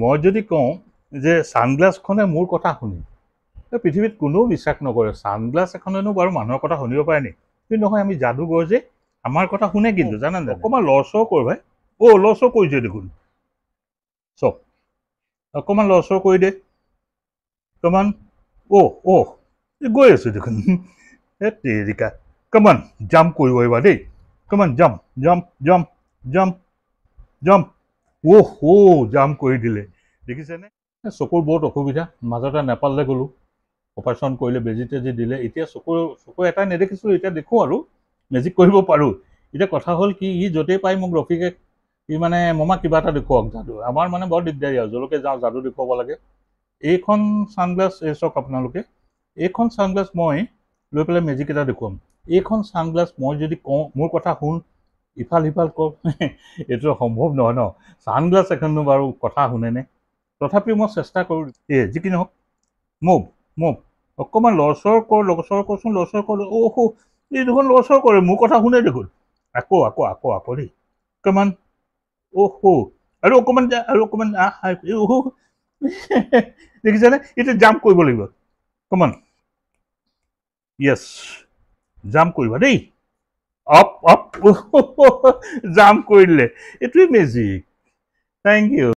মই যদি কওঁ যে ছানগ্লাছখনে মোৰ কথা শুনি পৃথিৱীত কোনেও বিশ্বাস নকৰে ছানগ্লাছ এখনেনো বাৰু মানুহৰ কথা শুনিব পাৰে নি কিন্তু নহয় আমি যাদুগৰ যে আমাৰ কথা শুনে কিন্তু জানা নাই অকণমান লৰচৰ কৰো ভাই অ' লৰচৰ কৰিছে দেখোন চব অকণমান লৰচৰ কৰি দে অকণমান অ' অ' গৈ আছোঁ দেখোন এ তেৰিকা কমান জাম্প কৰিব এইবাৰ দেই কমান jump jump jump jump jump ও হো জাম কৰি দিলে দেখিছেনে চকুৰ বহুত অসুবিধা মাজতে নেপাললে গ'লোঁ অপাৰেশ্যন কৰিলে বেজী তেজি দিলে এতিয়া চকুৰ চকু এটাই নেদেখিছোঁ এতিয়া দেখোঁ আৰু মেজিক কৰিব পাৰোঁ এতিয়া কথা হ'ল কি ই য'তেই পাই মোক ৰখিকে ই মানে মমা কিবা এটা দেখুৱাওক যাদু আমাৰ মানে বৰ দিগদাৰী আৰু য'লৈকে যাওঁ যাদু দেখুৱাব লাগে এইখন ছানগ্লাছ এই চাওক আপোনালোকে এইখন ছানগ্লাছ মই লৈ পেলাই মেজিক এটা দেখুৱাম এইখন ছানগ্লাছ মই যদি কওঁ মোৰ কথা শুন ইফাল সিফাল কওক এইটো সম্ভৱ নহয় ন চানগ্লাছ এখননো বাৰু কথা শুনে নে তথাপিও মই চেষ্টা কৰোঁ এই যি কি নহওক মোক মোক অকণমান লৰচৰ কৰ লৰচৰ কৰচোন লৰচৰ কৰ অহো এই দেখোন লৰচৰ কৰে মোৰ কথা শুনে দেখোন আকৌ আকৌ আকৌ আকৌ দেই অকণমান অহো আৰু অকণমান আৰু অকণমান আহ এই দেখিছেনে এতিয়া জাম্প কৰিব লাগিব অকণমান য়েছ জাম্প কৰিবা দেই অপ অপ জাম্প কৰিলে এইটোৱে মেজিক থেংক ইউ